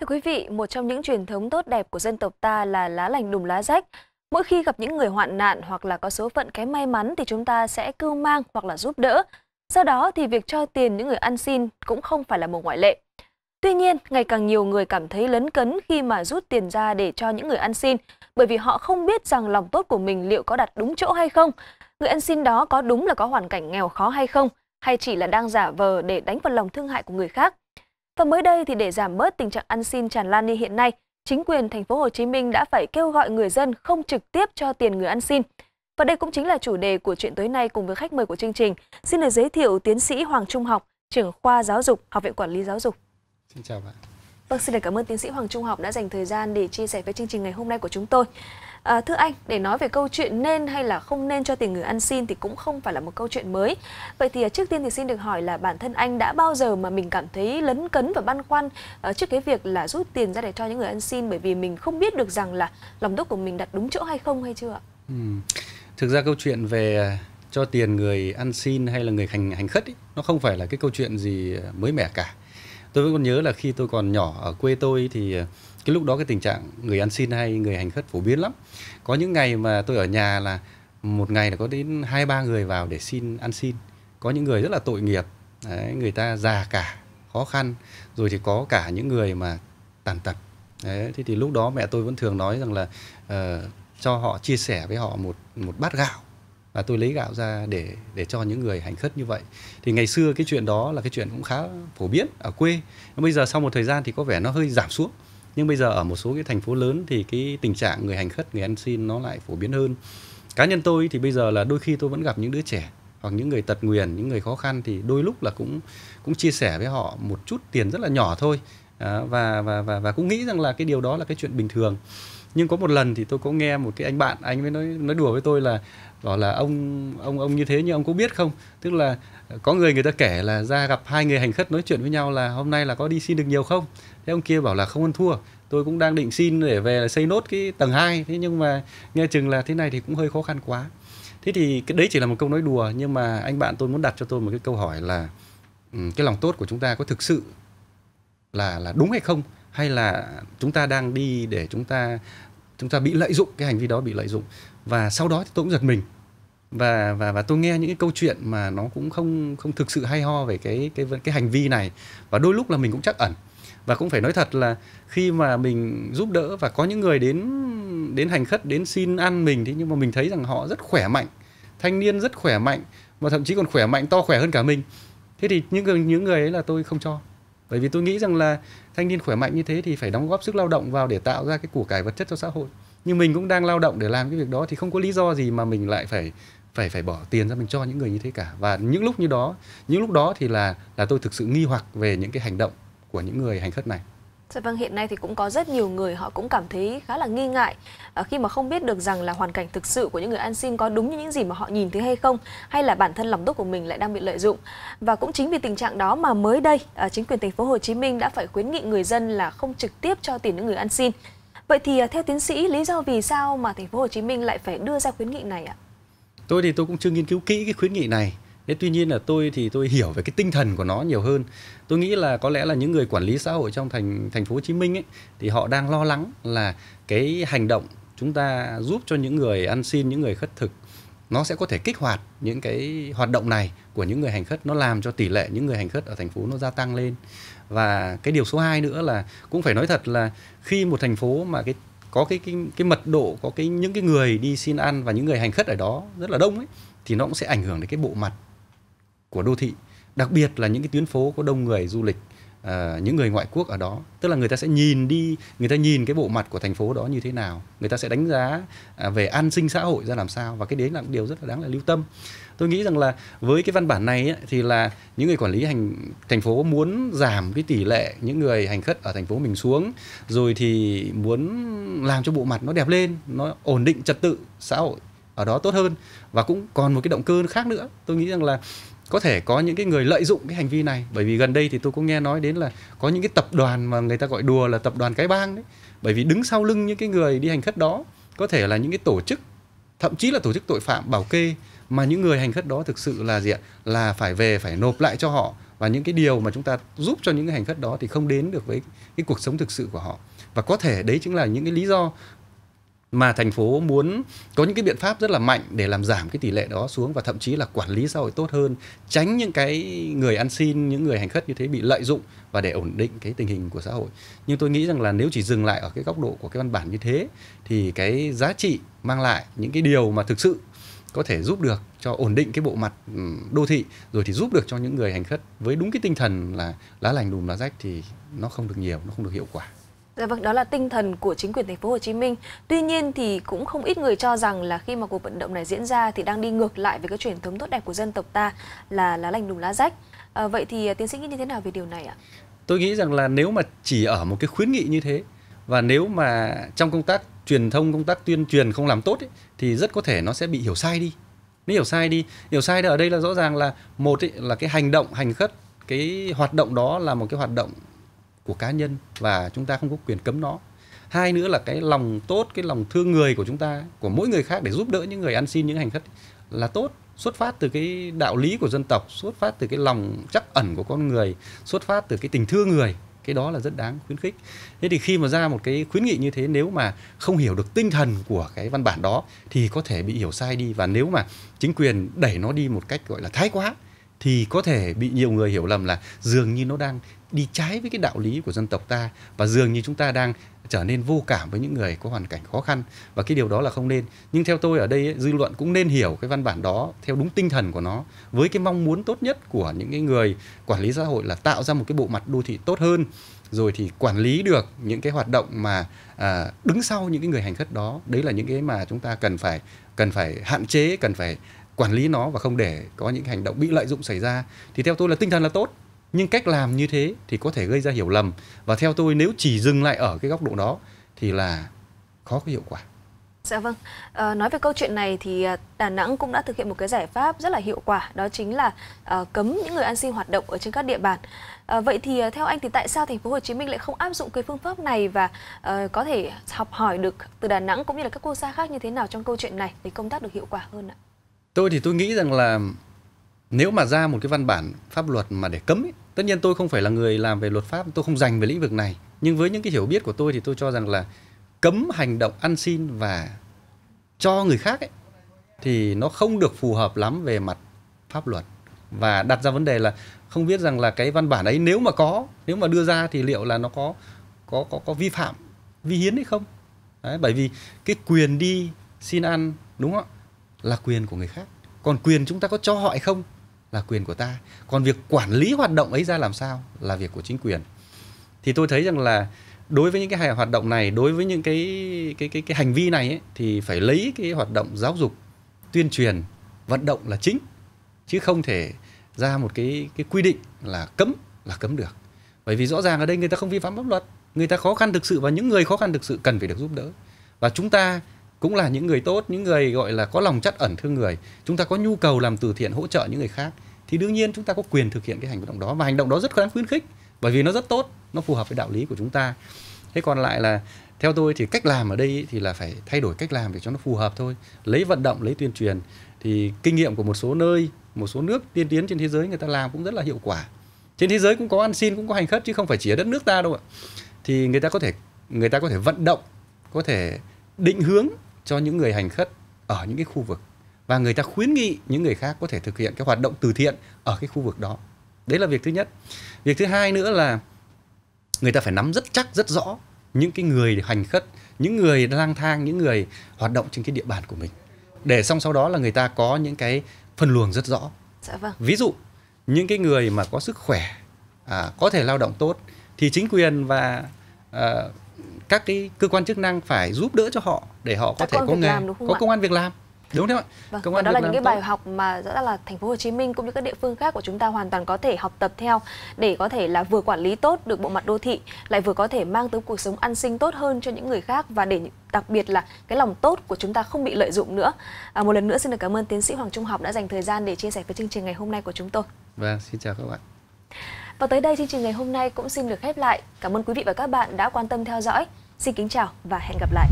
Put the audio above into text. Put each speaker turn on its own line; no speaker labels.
Thưa quý vị, một trong những truyền thống tốt đẹp của dân tộc ta là lá lành đùm lá rách. Mỗi khi gặp những người hoạn nạn hoặc là có số phận kém may mắn thì chúng ta sẽ cưu mang hoặc là giúp đỡ. Sau đó thì việc cho tiền những người ăn xin cũng không phải là một ngoại lệ. Tuy nhiên, ngày càng nhiều người cảm thấy lấn cấn khi mà rút tiền ra để cho những người ăn xin bởi vì họ không biết rằng lòng tốt của mình liệu có đặt đúng chỗ hay không. Người ăn xin đó có đúng là có hoàn cảnh nghèo khó hay không hay chỉ là đang giả vờ để đánh vào lòng thương hại của người khác. Và mới đây thì để giảm bớt tình trạng ăn xin tràn lan như hiện nay, chính quyền thành phố Hồ Chí Minh đã phải kêu gọi người dân không trực tiếp cho tiền người ăn xin. Và đây cũng chính là chủ đề của chuyện tối nay cùng với khách mời của chương trình. Xin được giới thiệu tiến sĩ Hoàng Trung Học, trưởng khoa giáo dục, Học viện Quản lý Giáo dục. Xin chào bạn. Vâng, xin được cảm ơn tiến sĩ Hoàng Trung Học đã dành thời gian để chia sẻ với chương trình ngày hôm nay của chúng tôi. À, thưa anh, để nói về câu chuyện nên hay là không nên cho tiền người ăn xin thì cũng không phải là một câu chuyện mới. Vậy thì à, trước tiên thì xin được hỏi là bản thân anh đã bao giờ mà mình cảm thấy lấn cấn và băn khoăn ờ, trước cái việc là rút tiền ra để cho những người ăn xin bởi vì mình không biết được rằng là lòng tốt của mình đặt đúng chỗ hay không hay chưa ạ?
Ừ. Thực ra câu chuyện về à, cho tiền người ăn xin hay là người hành hành khất ý, nó không phải là cái câu chuyện gì à, mới mẻ cả tôi vẫn còn nhớ là khi tôi còn nhỏ ở quê tôi thì ờ, cái lúc đó cái tình trạng người ăn xin hay người hành khất phổ biến lắm có những ngày mà tôi ở nhà là một ngày là có đến hai ba người vào để xin ăn xin có những người rất là tội nghiệp đấy, người ta già cả khó khăn rồi thì có cả những người mà tàn tật đấy, thế thì lúc đó mẹ tôi vẫn thường nói rằng là uh, cho họ chia sẻ với họ một một bát gạo và tôi lấy gạo ra để để cho những người hành khất như vậy thì ngày xưa cái chuyện đó là cái chuyện cũng khá phổ biến ở quê bây giờ sau một thời gian thì có vẻ nó hơi giảm xuống nhưng bây giờ ở một số cái thành phố lớn thì cái tình trạng người hành khất người ăn xin nó lại phổ biến hơn cá nhân tôi thì bây giờ là đôi khi tôi vẫn gặp những đứa trẻ hoặc những người tật nguyền những người khó khăn thì đôi lúc là cũng cũng chia sẻ với họ một chút tiền rất là nhỏ thôi và và và và cũng nghĩ rằng là cái điều đó là cái chuyện bình thường nhưng có một lần thì tôi có nghe một cái anh bạn anh mới nói nói đùa với tôi là bảo là ông ông ông như thế nhưng ông có biết không tức là ờ, có người người ta kể là ra gặp hai người hành khất nói chuyện với nhau là hôm nay là có đi xin được nhiều không thế ông kia bảo là không ăn thua tôi cũng đang định xin để về xây nốt cái tầng 2 thế nhưng mà nghe chừng là thế này thì cũng hơi khó khăn quá thế thì cái đấy chỉ là một câu nói đùa nhưng mà anh bạn tôi muốn đặt cho tôi một cái câu hỏi là cái lòng tốt của chúng ta có thực sự là là đúng hay không hay là chúng ta đang đi để chúng ta chúng ta bị lợi dụng cái hành vi đó bị lợi dụng và sau đó thì tôi cũng giật mình và và và tôi nghe những cái câu chuyện mà nó cũng không không thực sự hay ho về cái cái cái hành vi này và đôi lúc là mình cũng chắc ẩn và cũng phải nói thật là khi mà mình giúp đỡ và có những người đến đến hành khất đến xin ăn mình thế nhưng mà mình thấy rằng họ rất khỏe mạnh thanh niên rất khỏe mạnh và thậm chí còn khỏe mạnh to khỏe hơn cả mình thế thì những người những người ấy là tôi không cho bởi vì tôi nghĩ rằng là thanh niên khỏe mạnh như thế thì phải đóng góp sức lao động vào để tạo ra cái của cải vật chất cho xã hội nhưng mình cũng đang lao động để làm cái việc đó thì không có lý do gì mà mình lại phải phải phải bỏ tiền ra mình cho những người như thế cả và những lúc như đó những lúc đó thì là là tôi thực sự nghi hoặc về những cái hành động của những người hành khất này
Dạ vâng, hiện nay thì cũng có rất nhiều người họ cũng cảm thấy khá là nghi ngại ờ, khi mà không biết được rằng là hoàn cảnh thực sự của những người ăn xin có đúng như những gì mà họ nhìn thấy hay không hay là bản thân lòng tốt của mình lại đang bị lợi dụng. Và cũng chính vì tình trạng đó mà mới đây ờ, chính quyền thành phố Hồ Chí Minh đã phải khuyến nghị người dân là không trực tiếp cho tiền những người ăn xin. Vậy thì ờ, theo tiến sĩ lý do vì sao mà thành phố Hồ Chí Minh lại phải đưa ra khuyến nghị này ạ?
Tôi thì tôi cũng chưa nghiên cứu kỹ cái khuyến nghị này thế tuy nhiên là tôi thì tôi hiểu về cái tinh thần của nó nhiều hơn tôi nghĩ là có lẽ là những người quản lý xã hội trong thành thành phố Hồ Chí Minh ấy thì họ đang lo lắng là cái hành động chúng ta giúp cho những người ăn xin những người khất thực nó sẽ có thể kích hoạt những cái hoạt động này của những người hành khất nó làm cho tỷ lệ những người hành khất ở thành phố nó gia tăng lên và cái điều số 2 nữa là cũng phải nói thật là khi một thành phố mà cái có cái cái cái mật độ có cái những cái người đi xin ăn và những người hành khất ở đó rất là đông ấy thì nó cũng sẽ ảnh hưởng đến cái bộ mặt của đô thị đặc biệt là những cái tuyến phố có đông người du lịch À, những người ngoại quốc ở đó tức là người ta sẽ nhìn đi người ta nhìn cái bộ mặt của thành phố đó như thế nào người ta sẽ đánh giá à, về an sinh xã hội ra làm sao và cái đấy là một điều rất là đáng là lưu tâm tôi nghĩ rằng là với cái văn bản này ấy, thì là những người quản lý hành thành phố muốn giảm cái tỷ lệ những người hành khất ở thành phố mình xuống rồi thì muốn làm cho bộ mặt nó đẹp lên nó ổn định trật tự xã hội ở đó tốt hơn và cũng còn một cái động cơ khác nữa tôi nghĩ rằng là có thể có những cái người lợi dụng cái hành vi này bởi vì gần đây thì tôi cũng nghe nói đến là có những cái tập đoàn mà người ta gọi đùa là tập đoàn cái bang đấy bởi vì đứng sau lưng những cái người đi hành khất đó có thể là những cái tổ chức thậm chí là tổ chức tội phạm bảo kê mà những người hành khất đó thực sự là gì ạ là phải về phải nộp lại cho họ và những cái điều mà chúng ta giúp cho những cái hành khất đó thì không đến được với cái cuộc sống thực sự của họ và có thể đấy chính là những cái lý do mà thành phố muốn có những cái biện pháp rất là mạnh để làm giảm cái tỷ lệ đó xuống và thậm chí là quản lý xã hội tốt hơn tránh những cái người ăn xin những người hành khất như thế bị lợi dụng và để ổn định cái tình hình của xã hội nhưng tôi nghĩ rằng là nếu chỉ dừng lại ở cái góc độ của cái văn bản như thế thì cái giá trị mang lại những cái điều mà thực sự có thể giúp được cho ổn định cái bộ mặt đô thị rồi thì giúp được cho những người hành khất với đúng cái tinh thần là lá lành đùm lá rách thì nó không được nhiều nó không được hiệu quả
Dạ vâng, đó là tinh thần của chính quyền thành phố Hồ Chí Minh. Tuy nhiên thì cũng không ít người cho rằng là khi mà cuộc vận động này diễn ra thì đang đi ngược lại với cái truyền thống tốt đẹp của dân tộc ta là lá lành đùm lá rách. À, vậy thì à, tiến sĩ nghĩ như thế nào về điều này ạ?
Tôi nghĩ rằng là nếu mà chỉ ở một cái khuyến nghị như thế và nếu mà trong công tác truyền thông, công tác tuyên truyền không làm tốt ấy, thì rất có thể nó sẽ bị hiểu sai đi. Nếu hiểu sai đi, hiểu sai ở đây là rõ ràng là một ấy, là cái hành động, hành khất cái hoạt động đó là một cái hoạt động của cá nhân và chúng ta không có quyền cấm nó hai nữa là cái lòng tốt cái lòng thương người của chúng ta của mỗi người khác để giúp đỡ những người ăn xin những hành khất là tốt xuất phát từ cái đạo lý của dân tộc xuất phát từ cái lòng chắc ẩn của con người xuất phát từ cái tình thương người cái đó là rất đáng khuyến khích thế thì khi mà ra một cái khuyến nghị như thế nếu mà không hiểu được tinh thần của cái văn bản đó thì có thể bị hiểu sai đi và nếu mà chính quyền đẩy nó đi một cách gọi là thái quá thì có thể bị nhiều người hiểu lầm là dường như nó đang đi trái với cái đạo lý của dân tộc ta và dường như chúng ta đang trở nên vô cảm với những người có hoàn cảnh khó khăn và cái điều đó là không nên nhưng theo tôi ở đây dư luận cũng nên hiểu cái văn bản đó theo đúng tinh thần của nó với cái mong muốn tốt nhất của những cái người quản lý xã hội là tạo ra một cái bộ mặt đô thị tốt hơn rồi thì quản lý được những cái hoạt động mà à, đứng sau những cái người hành khất đó đấy là những cái mà chúng ta cần phải cần phải hạn chế cần phải quản lý nó và không để có những hành động bị lợi dụng xảy ra thì theo tôi là tinh thần là tốt nhưng cách làm như thế thì có thể gây ra hiểu lầm và theo tôi nếu chỉ dừng lại ở cái góc độ đó thì là khó có hiệu quả.
Dạ vâng, à, nói về câu chuyện này thì à, Đà Nẵng cũng đã thực hiện một cái giải pháp rất là hiệu quả đó chính là à, cấm những người ăn xin hoạt động ở trên các địa bàn. À, vậy thì à, theo anh thì tại sao thành phố Hồ Chí Minh lại không áp dụng cái phương pháp này và à, có thể học hỏi được từ Đà Nẵng cũng như là các quốc gia khác như thế nào trong câu chuyện này để công tác được hiệu quả hơn ạ?
tôi thì tôi nghĩ rằng là nếu mà ra một cái văn bản pháp luật mà để cấm ấy, tất nhiên tôi không phải là người làm về luật pháp tôi không dành về lĩnh vực này nhưng với những cái hiểu biết của tôi thì tôi cho rằng là cấm hành động ăn xin và cho người khác ấy, thì nó không được phù hợp lắm về mặt pháp luật và đặt ra vấn đề là không biết rằng là cái văn bản ấy nếu mà có nếu mà đưa ra thì liệu là nó có có có có vi phạm vi hiến hay không Đấy, bởi vì cái quyền đi xin ăn đúng không ạ là quyền của người khác còn quyền chúng ta có cho họ hay không là quyền của ta còn việc quản lý hoạt động ấy ra làm sao là việc của chính quyền thì tôi thấy rằng là đối với những cái hoạt động này đối với những cái cái cái cái hành vi này ấy, thì phải lấy cái hoạt động giáo dục tuyên truyền vận động là chính chứ không thể ra một cái cái quy định là cấm là cấm được bởi vì rõ ràng ở đây người ta không vi phạm pháp luật người ta khó khăn thực sự và những người khó khăn thực sự cần phải được giúp đỡ và chúng ta cũng là những người tốt những người gọi là có lòng trắc ẩn thương người chúng ta có nhu cầu làm từ thiện hỗ trợ những người khác thì đương nhiên chúng ta có quyền thực hiện cái hành động đó và hành động đó rất đáng khuyến khích bởi vì nó rất tốt nó phù hợp với đạo lý của chúng ta thế còn lại là theo tôi thì cách làm ở đây thì là phải thay đổi cách làm để cho nó phù hợp thôi lấy vận động lấy tuyên truyền thì kinh nghiệm của một số nơi một số nước tiên tiến trên thế giới người ta làm cũng rất là hiệu quả trên thế giới cũng có ăn xin cũng có hành khất chứ không phải chỉ ở đất nước ta đâu ạ thì người ta có thể người ta có thể vận động có thể định hướng cho những người hành khất ở những cái khu vực và người ta khuyến nghị những người khác có thể thực hiện cái hoạt động từ thiện ở cái khu vực đó đấy là việc thứ nhất việc thứ hai nữa là người ta phải nắm rất chắc rất rõ những cái người hành khất những người lang thang những người hoạt động trên cái địa bàn của mình để xong sau đó là người ta có những cái phân luồng rất rõ dạ vâng. ví dụ những cái người mà có sức khỏe à, có thể lao động tốt thì chính quyền và à, các cái cơ quan chức năng phải giúp đỡ cho họ để họ có các thể có nghề có công an việc làm đúng không ạ vâng, công an đó là những cái bài
học mà rõ ràng là thành phố Hồ Chí Minh cũng như các địa phương khác của chúng ta hoàn toàn có thể học tập theo để có thể là vừa quản lý tốt được bộ mặt đô thị lại vừa có thể mang tới cuộc sống an sinh tốt hơn cho những người khác và để đặc biệt là cái lòng tốt của chúng ta không bị lợi dụng nữa à, một lần nữa xin được cảm ơn tiến sĩ Hoàng Trung Học đã dành thời gian để chia sẻ với chương trình ngày hôm nay của chúng tôi
vâng xin chào các bạn
và tới đây chương trình ngày hôm nay cũng xin được khép lại. Cảm ơn quý vị và các bạn đã quan tâm theo dõi. Xin kính chào và hẹn gặp lại.